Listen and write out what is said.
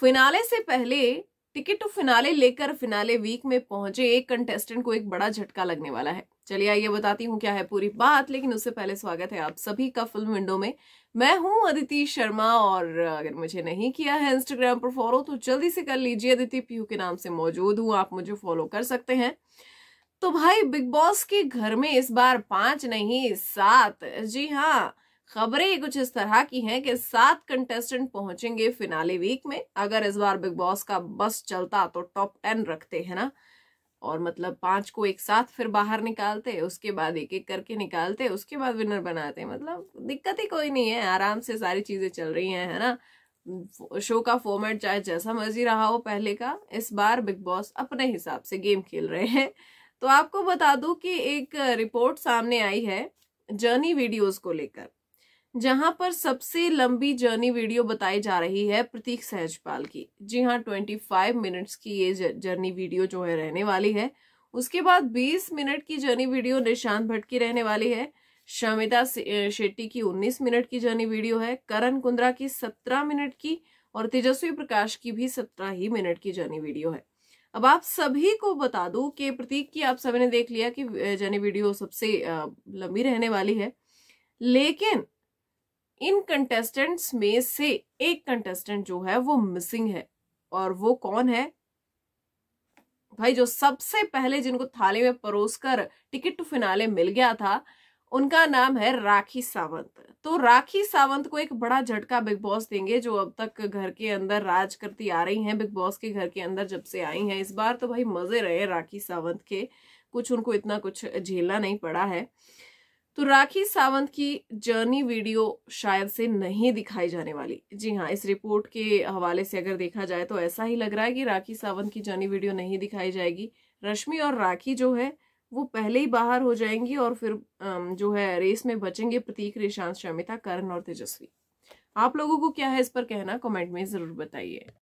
finale से पहले ticket to finale लेकर फिनाले वीक में पहुंचे एक कंटेस्टेंट को एक बड़ा झटका लगने वाला है चलिए आइए बताती हूँ क्या है पूरी बात लेकिन उससे पहले स्वागत है आप सभी का फिल्म विंडो में मैं हूँ अदिति शर्मा और अगर मुझे नहीं किया है इंस्टाग्राम पर फॉलो तो जल्दी से कर लीजिए अदिति पीयू के नाम से मौजूद हूँ आप मुझे फॉलो कर सकते हैं तो भाई बिग बॉस के घर में इस बार पांच नहीं सात जी हाँ खबरें कुछ इस तरह की हैं कि सात कंटेस्टेंट पहुंचेंगे फिनाले वीक में अगर इस बार बिग बॉस का बस चलता तो टॉप टेन रखते हैं ना और मतलब पांच को एक साथ फिर बाहर निकालते उसके बाद एक एक करके निकालते उसके बाद विनर बनाते मतलब दिक्कत ही कोई नहीं है आराम से सारी चीजें चल रही हैं है ना शो का फॉर्मेट चाहे जैसा मर्जी रहा हो पहले का इस बार बिग बॉस अपने हिसाब से गेम खेल रहे हैं तो आपको बता दूं कि एक रिपोर्ट सामने आई है जर्नी वीडियोज को लेकर जहां पर सबसे लंबी जर्नी वीडियो बताई जा रही है प्रतीक सहजपाल की जी हाँ 25 मिनट्स की ये जर्नी वीडियो जो है रहने वाली है उसके बाद 20 मिनट की जर्नी वीडियो निशांत भट्ट की रहने वाली है शमिता शेट्टी की 19 मिनट की जर्नी वीडियो है करण कुंद्रा की 17 मिनट की और तेजस्वी प्रकाश की भी सत्रह ही मिनट की जर्नी वीडियो है अब आप सभी को बता दू कि प्रतीक की आप सभी ने देख लिया कि जर्नी वीडियो सबसे लंबी रहने वाली है लेकिन इन कंटेस्टेंट्स में से एक कंटेस्टेंट जो है वो मिसिंग है और वो कौन है भाई जो सबसे पहले जिनको थाली में परोस कर टिकट टू फिनाले मिल गया था उनका नाम है राखी सावंत तो राखी सावंत को एक बड़ा झटका बिग बॉस देंगे जो अब तक घर के अंदर राज करती आ रही हैं बिग बॉस के घर के अंदर जब से आई हैं इस बार तो भाई मजे रहे राखी सावंत के कुछ उनको इतना कुछ झेलना नहीं पड़ा है तो राखी सावंत की जर्नी वीडियो शायद से नहीं दिखाई जाने वाली जी हाँ इस रिपोर्ट के हवाले से अगर देखा जाए तो ऐसा ही लग रहा है कि राखी सावंत की जर्नी वीडियो नहीं दिखाई जाएगी रश्मि और राखी जो है वो पहले ही बाहर हो जाएंगी और फिर जो है रेस में बचेंगे प्रतीक रेशांत शमिता करण और तेजस्वी आप लोगों को क्या है इस पर कहना कमेंट में जरूर बताइए